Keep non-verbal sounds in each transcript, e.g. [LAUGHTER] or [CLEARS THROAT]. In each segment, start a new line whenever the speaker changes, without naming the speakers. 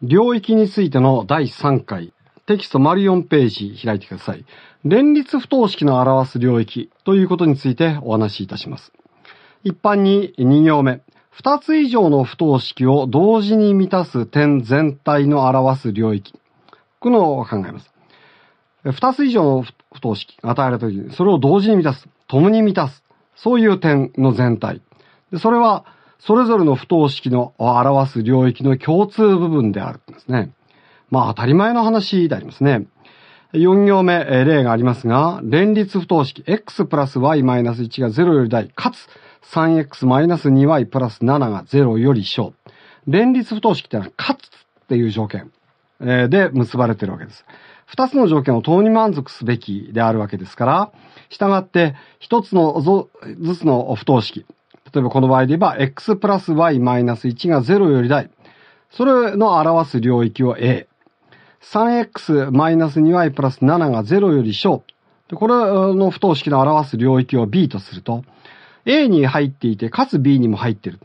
領域についての第3回、テキスト丸4ページ開いてください。連立不等式の表す領域ということについてお話しいたします。一般に2行目、2つ以上の不等式を同時に満たす点全体の表す領域。このを考えます。2つ以上の不等式与えられたきに、それを同時に満たす、共に満たす、そういう点の全体。それは、それぞれの不等式の表す領域の共通部分であるんですね。まあ当たり前の話でありますね。4行目、例がありますが、連立不等式 x プラス y マイナス1が0より大、かつ 3x マイナス 2y プラス7が0より小。連立不等式ってのは、かつっていう条件で結ばれてるわけです。二つの条件を等に満足すべきであるわけですから、従って一つのずつの不等式、例えばこの場合で言えば、x プラス y マイナス1が0より大。それの表す領域を A。3x マイナス 2y プラス7が0より小。これの不等式の表す領域を B とすると、A に入っていて、かつ B にも入っている。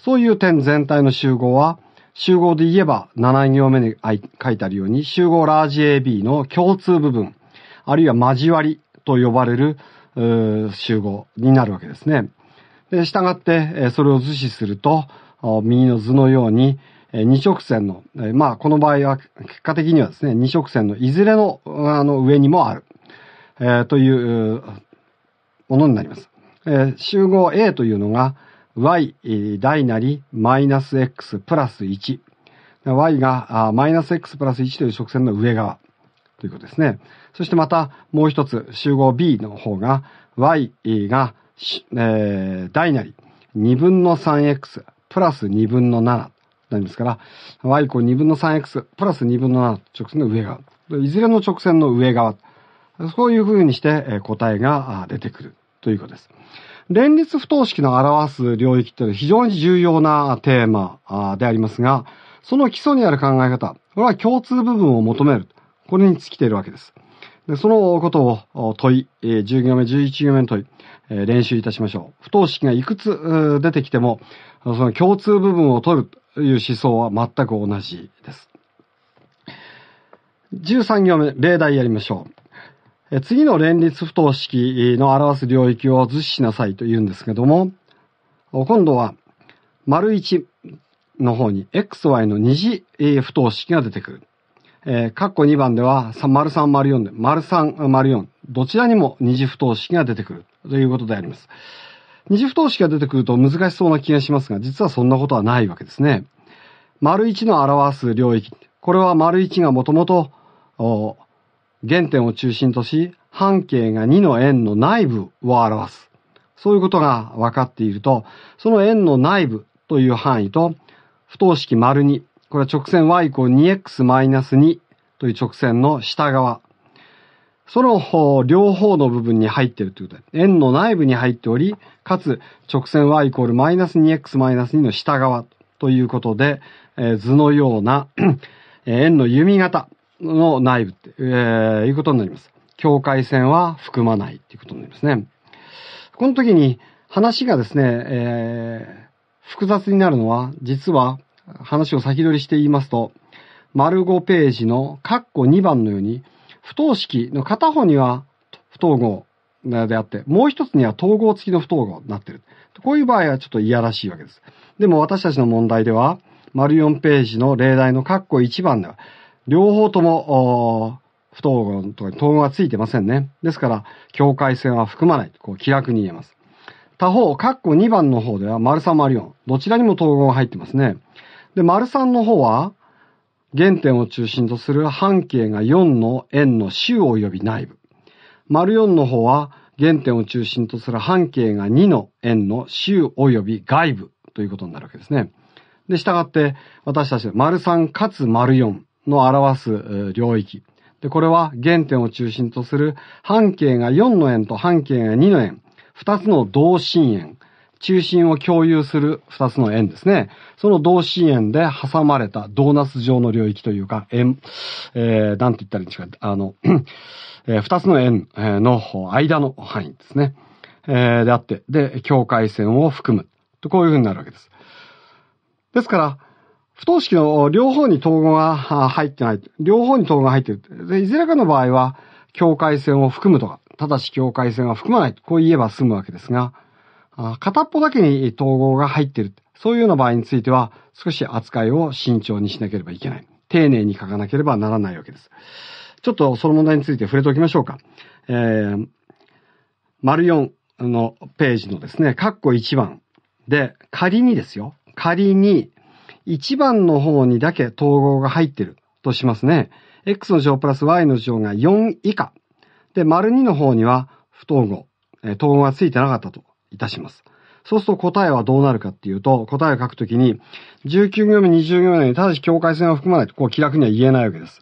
そういう点全体の集合は、集合で言えば7行目に書いてあるように、集合ラージ AB の共通部分、あるいは交わりと呼ばれる集合になるわけですね。で、従って、それを図示すると、右の図のように、二直線の、まあ、この場合は結果的にはですね、二直線のいずれのあの上にもある、えー、というものになります。えー、集合 A というのが y 大なりマイナス x プラス1。y がマイナス x プラス1という直線の上側ということですね。そしてまたもう一つ集合 B の方が y がえー、大なり2分の 3x プラス2分の7なりますから、y イコール2分の 3x プラス2分の7直線の上側。いずれの直線の上側。そういうふうにして答えが出てくるということです。連立不等式の表す領域というのは非常に重要なテーマでありますが、その基礎にある考え方、これは共通部分を求める。これに尽きているわけです。でそのことを問い、10行目、11行目の問い、練習いたしましょう。不等式がいくつ出てきても、その共通部分を取るという思想は全く同じです。13行目、例題やりましょう。次の連立不等式の表す領域を図示しなさいと言うんですけども、今度は、丸1の方に xy の二次不等式が出てくる。えー、括弧2番では、丸3、0 4で、丸3、0 4、どちらにも二次不等式が出てくるということであります。二次不等式が出てくると難しそうな気がしますが、実はそんなことはないわけですね。丸1の表す領域。これは丸1がもともと、原点を中心とし、半径が2の円の内部を表す。そういうことが分かっていると、その円の内部という範囲と、不等式丸2これは直線 y イコール 2x-2 という直線の下側。その両方の部分に入っているということで、円の内部に入っており、かつ直線 y イコール -2x-2 の下側ということで、えー、図のような [CLEARS THROAT] 円の弓形の内部って、えー、いうことになります。境界線は含まないということになりますね。この時に話がですね、えー、複雑になるのは、実は話を先取りして言いますと、丸5ページの括弧2番のように、不等式の片方には不等号であって、もう一つには統合付きの不等号になってる。こういう場合はちょっといやらしいわけです。でも私たちの問題では、丸4ページの例題の括弧1番では、両方とも、不等号とかに統合がついてませんね。ですから、境界線は含まない。こう気楽に言えます。他方、括弧2番の方では、丸3丸4。どちらにも統合が入ってますね。で、丸3の方は、原点を中心とする半径が4の円の周及び内部。丸4の方は、原点を中心とする半径が2の円の周及び外部ということになるわけですね。で、従って、私たち、丸3かつ丸4の表す領域。で、これは原点を中心とする半径が4の円と半径が2の円、2つの同心円、中心を共有する二つの円ですね。その同心円で挟まれたドーナツ状の領域というか、円、えー、なんて言ったらいいんですか、あの、[CLEARS THROAT] えー、つの円の間の範囲ですね。えー、であって、で、境界線を含む。と、こういうふうになるわけです。ですから、不等式の両方に統合が入ってない。両方に統合が入っている。でいずれかの場合は、境界線を含むとか、ただし境界線は含まない。こう言えば済むわけですが、片っぽだけに統合が入っている。そういうような場合については、少し扱いを慎重にしなければいけない。丁寧に書かなければならないわけです。ちょっとその問題について触れておきましょうか。えー、丸4のページのですね、カッコ1番で、仮にですよ、仮に1番の方にだけ統合が入ってるとしますね。x の乗プラス y の乗が4以下。で、丸2の方には不統合、え統合がついてなかったと。いたします。そうすると答えはどうなるかっていうと、答えを書くときに、19行目、20行目にただし境界線を含まないと、こう気楽には言えないわけです。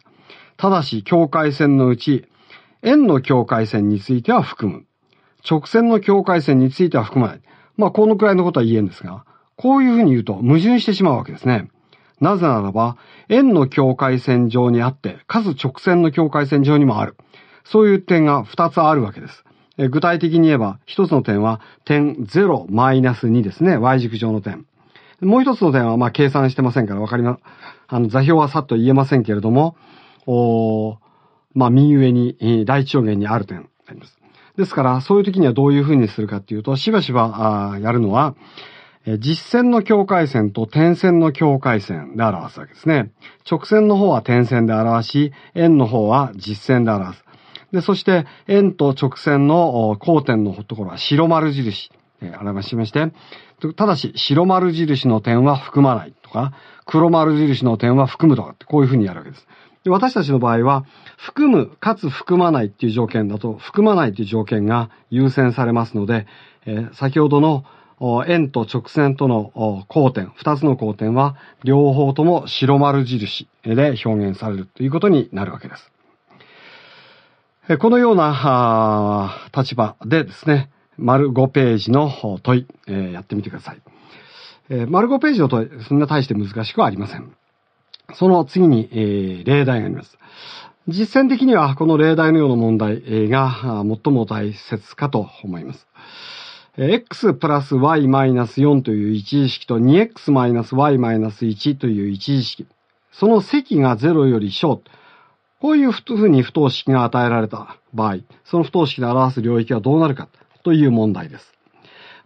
ただし境界線のうち、円の境界線については含む。直線の境界線については含まない。まあ、このくらいのことは言えんですが、こういうふうに言うと矛盾してしまうわけですね。なぜならば、円の境界線上にあって、かつ直線の境界線上にもある。そういう点が2つあるわけです。具体的に言えば、一つの点は点0マイナス2ですね。y 軸上の点。もう一つの点は、まあ、計算してませんから、わかりま、あの、座標はさっと言えませんけれども、おまあ、右上に、第一上限にある点になります。ですから、そういう時にはどういうふうにするかっていうと、しばしば、あやるのは、実線の境界線と点線の境界線で表すわけですね。直線の方は点線で表し、円の方は実線で表す。で、そして、円と直線の交点のところは白丸印、えー、表しまして、ただし、白丸印の点は含まないとか、黒丸印の点は含むとかって、こういうふうにやるわけです。で私たちの場合は、含むかつ含まないっていう条件だと、含まないっていう条件が優先されますので、えー、先ほどの円と直線との交点、二つの交点は、両方とも白丸印で表現されるということになるわけです。このような立場でですね、丸5ページの問い、やってみてください。丸5ページの問い、そんな大して難しくはありません。その次に、例題があります。実践的にはこの例題のような問題が最も大切かと思います。x プラス y マイナス4という一時式と 2x マイナス y マイナス1という一時式。その積が0より小。こういうふうに不等式が与えられた場合、その不等式で表す領域はどうなるかという問題です。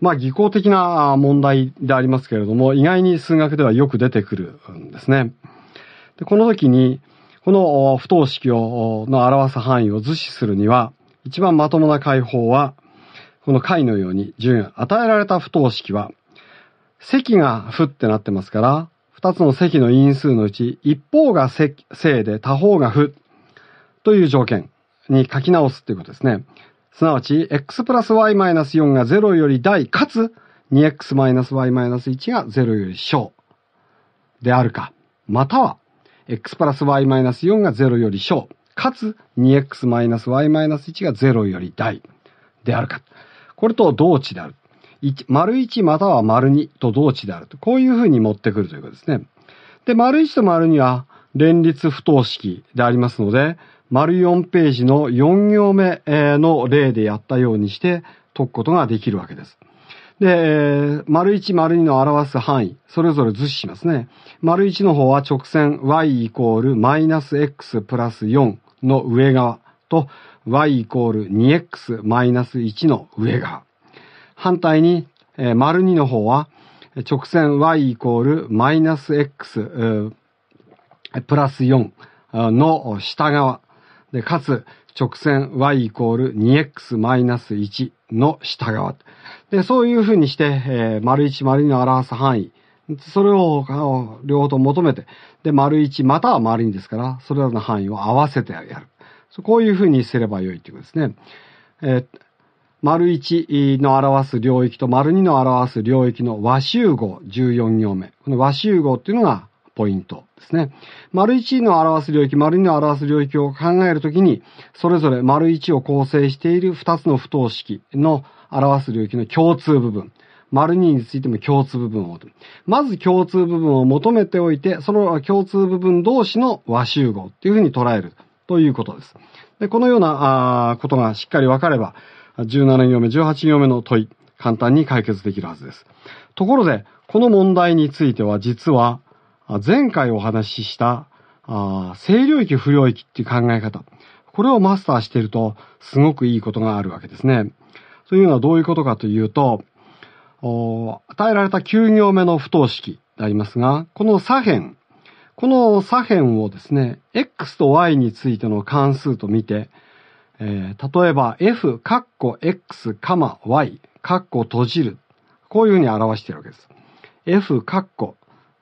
まあ、技巧的な問題でありますけれども、意外に数学ではよく出てくるんですね。でこの時に、この不等式を、の表す範囲を図示するには、一番まともな解法は、この解のように順、与えられた不等式は、積が負ってなってますから、二つの積の因数のうち、一方が正で他方が負という条件に書き直すということですね。すなわち、x プラス y マイナス4が0より大、かつ 2x マイナス y マイナス1が0より小であるか、または、x プラス y マイナス4が0より小、かつ 2x マイナス y マイナス1が0より大であるか。これと同値である。1丸1または丸2と同値であると。こういうふうに持ってくるということですね。で、丸1と丸2は連立不等式でありますので、丸4ページの4行目の例でやったようにして解くことができるわけです。で、丸1、丸2の表す範囲、それぞれ図示しますね。丸1の方は直線 y イコールマイナス x プラス4の上側と y イコール 2x マイナス1の上側。反対に、丸2の方は直線 y イコールマイナス x プラス4の下側で、かつ、直線 y イコール 2x-1 の下側。で、そういうふうにして、えー、丸1、丸2の表す範囲。それを、両方と求めて、で、丸1または丸2ですから、それらの範囲を合わせてやる。こういうふうにすればよいということですね。えー、丸1の表す領域と丸2の表す領域の和集合14行目。この和集合っていうのがポイントですね。丸1の表す領域、丸2の表す領域を考えるときに、それぞれ丸1を構成している2つの不等式の表す領域の共通部分。丸2についても共通部分を。まず共通部分を求めておいて、その共通部分同士の和集合っていうふうに捉えるということです。でこのようなことがしっかり分かれば、17行目、18行目の問い、簡単に解決できるはずです。ところで、この問題については実は前回お話しした、あ清領域不領域っていう考え方。これをマスターしていると、すごくいいことがあるわけですね。というのはどういうことかというと、与えられた9行目の不等式でありますが、この左辺、この左辺をですね、x と y についての関数と見て、えー、例えば f、カッコ x、カマ y、カッコ閉じる。こういうふうに表しているわけです。f、カッコ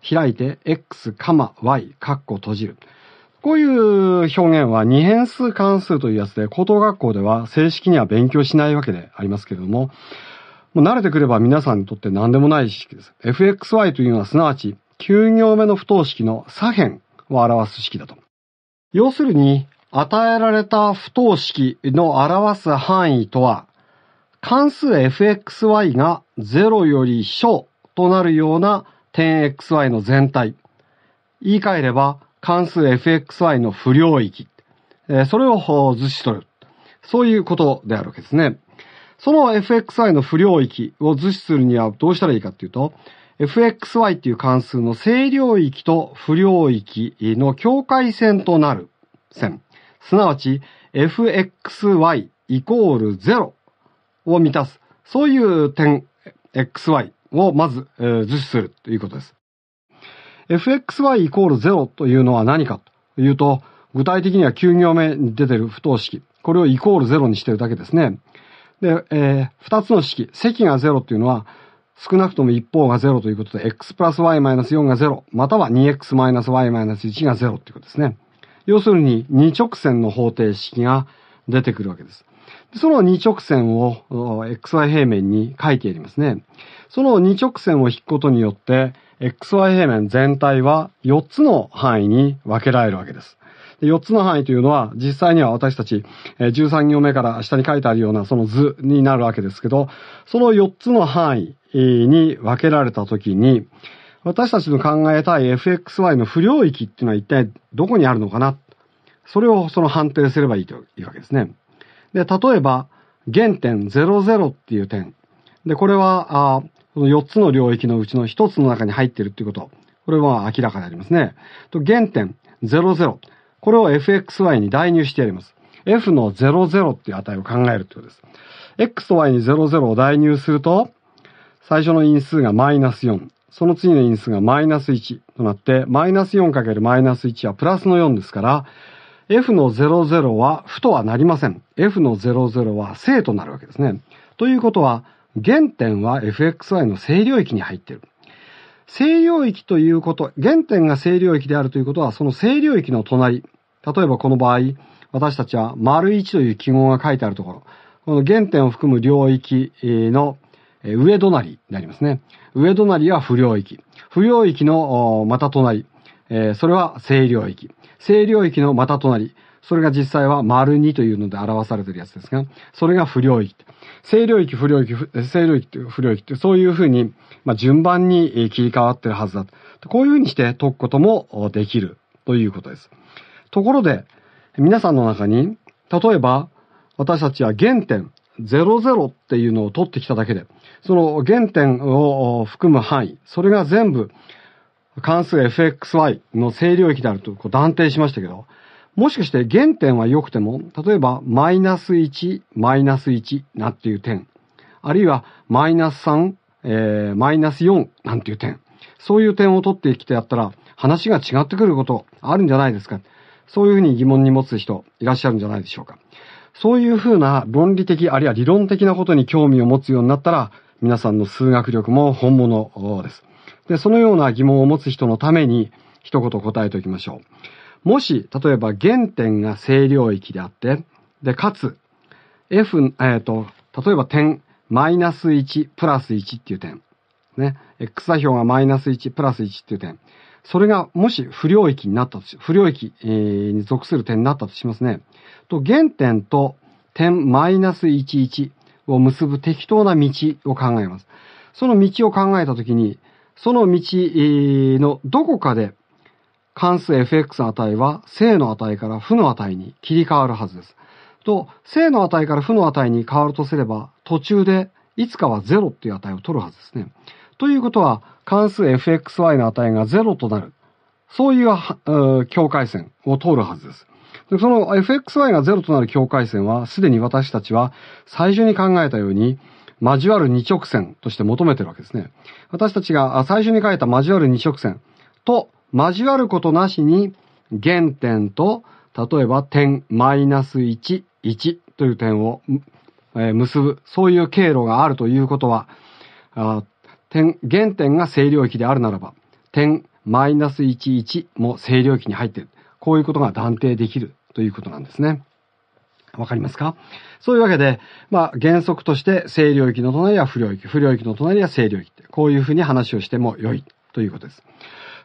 開いて x y カッコ閉じる。こういう表現は二変数関数というやつで、高等学校では正式には勉強しないわけでありますけれども、もう慣れてくれば皆さんにとって何でもない式です。fxy というのはすなわち9行目の不等式の左辺を表す式だと。要するに、与えられた不等式の表す範囲とは、関数 fxy が0より小となるような 10xy の全体。言い換えれば、関数 fxy の不領域。それを図示とる。そういうことであるわけですね。その fxy の不領域を図示するにはどうしたらいいかっていうと、fxy っていう関数の正領域と不領域の境界線となる線。すなわち、fxy イコール0を満たす。そういう点 xy をまず、えー、図示するということです。fxy イコール0というのは何かというと、具体的には9行目に出てる不等式。これをイコール0にしてるだけですね。で、えー、2つの式、積が0というのは、少なくとも一方が0ということで、x プラス y マイナス4が0、または 2x マイナス y マイナス1が0ということですね。要するに、二直線の方程式が出てくるわけです。その2直線を XY 平面に書いてありますね。その2直線を引くことによって、XY 平面全体は4つの範囲に分けられるわけです。4つの範囲というのは、実際には私たち、13行目から下に書いてあるようなその図になるわけですけど、その4つの範囲に分けられたときに、私たちの考えたい FXY の不領域っていうのは一体どこにあるのかなそれをその判定すればいいというわけですね。で、例えば、原点00っていう点。で、これは、あこの4つの領域のうちの1つの中に入ってるっていうこと。これは明らかでありますね。と、原点00。これを fxy に代入してやります。f の00っていう値を考えるということです。x と y に00を代入すると、最初の因数がマイナス4。その次の因数がマイナス1となって、マイナス4かけるマイナス1はプラスの4ですから、F の00は負とはなりません。F の00は正となるわけですね。ということは、原点は fxy の正領域に入っている。正領域ということ、原点が正領域であるということは、その正領域の隣。例えばこの場合、私たちは丸1という記号が書いてあるところ。この原点を含む領域の上隣になりますね。上隣は不領域。不領域のまた隣。それは正領域。正領域のまた隣、それが実際は丸2というので表されてるやつですが、それが不領域。正領域、不領域、正領域、不領域って、そういうふうに、まあ、順番に切り替わってるはずだと。こういうふうにして解くこともできるということです。ところで、皆さんの中に、例えば、私たちは原点、00っていうのを取ってきただけで、その原点を含む範囲、それが全部関数 fxy の整領域であると断定しましたけど、もしかして原点は良くても、例えばマイナス1、マイナス1なんていう点、あるいはマイナス3、えマイナス4なんていう点、そういう点を取ってきてやったら話が違ってくることあるんじゃないですか。そういうふうに疑問に持つ人いらっしゃるんじゃないでしょうか。そういうふうな論理的あるいは理論的なことに興味を持つようになったら、皆さんの数学力も本物です。で、そのような疑問を持つ人のために一言答えておきましょう。もし、例えば原点が正領域であって、で、かつ、F、えっ、ー、と、例えば点、マイナス1、プラス1っていう点。ね。X 座標がマイナス1、プラス1っていう点。それがもし不領域になったとし、不領域、えに属する点になったとしますね。と、原点と点マイナス11を結ぶ適当な道を考えます。その道を考えたときに、その道のどこかで関数 fx の値は正の値から負の値に切り替わるはずです。と、正の値から負の値に変わるとすれば、途中でいつかは0っていう値を取るはずですね。ということは、関数 fxy の値が0となる。そういう境界線を通るはずです。その fxy が0となる境界線は、すでに私たちは最初に考えたように、交わる二直線として求めてるわけですね。私たちが最初に書いた交わる二直線と交わることなしに原点と例えば点マイナス1、1という点を、え結ぶ、そういう経路があるということは、点原点が正領域であるならば、点マイナス11も正領域に入っている。こういうことが断定できるということなんですね。わかりますかそういうわけで、まあ、原則として正領域の隣は不領域、不領域の隣は正領域って、こういうふうに話をしても良いということです。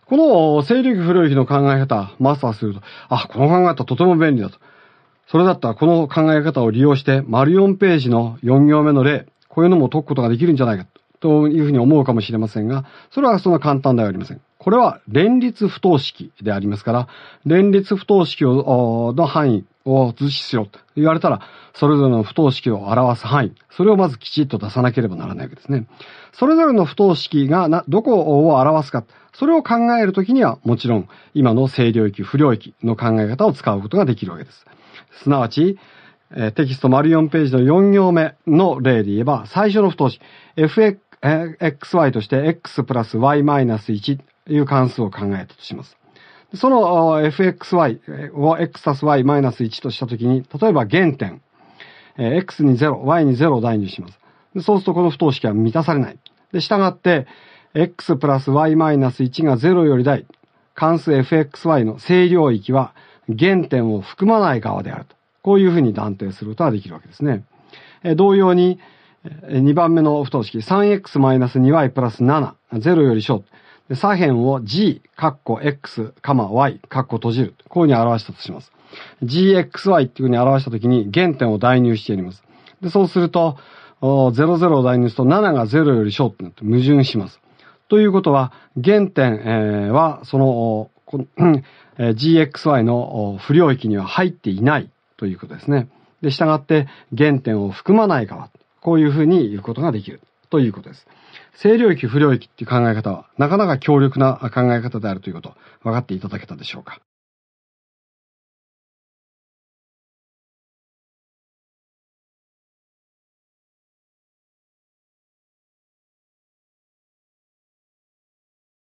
この正領域不領域の考え方、マスターすると、あ、この考え方とても便利だと。それだったらこの考え方を利用して、丸4ページの4行目の例、こういうのも解くことができるんじゃないかというふうに思うかもしれませんが、それはそんな簡単ではありません。これは連立不等式でありますから、連立不等式をの範囲を図示しろと言われたら、それぞれの不等式を表す範囲、それをまずきちっと出さなければならないわけですね。それぞれの不等式がな、どこを表すか、それを考えるときには、もちろん、今の正領域、不領域の考え方を使うことができるわけです。すなわち、えテキスト丸4ページの4行目の例で言えば、最初の不等式、fxy として x プラス y マイナス1という関数を考えたとします。その fxy を x たす y マイナス1としたときに、例えば原点、x に0、y に0を代入します。そうするとこの不等式は満たされない。で、従って、x プラス y マイナス1が0より大、関数 fxy の正領域は原点を含まない側であると。こういうふうに断定することができるわけですね。同様に、2番目の不等式、3x-2y プラス7、0より小。左辺を g、カッコ x、カマ y、カッコ閉じる。こういうふうに表したとします。gxy っていうふうに表したときに原点を代入してやります。で、そうすると、00を代入すると7が0より小ってなって矛盾します。ということは、原点はその、gxy の不領域には入っていないということですね。で、従って原点を含まない側、こういうふうに言うことができるということです。清領域、不領域っていう考え方は、なかなか強力な考え方であるということ、分かっていただけたでしょうか。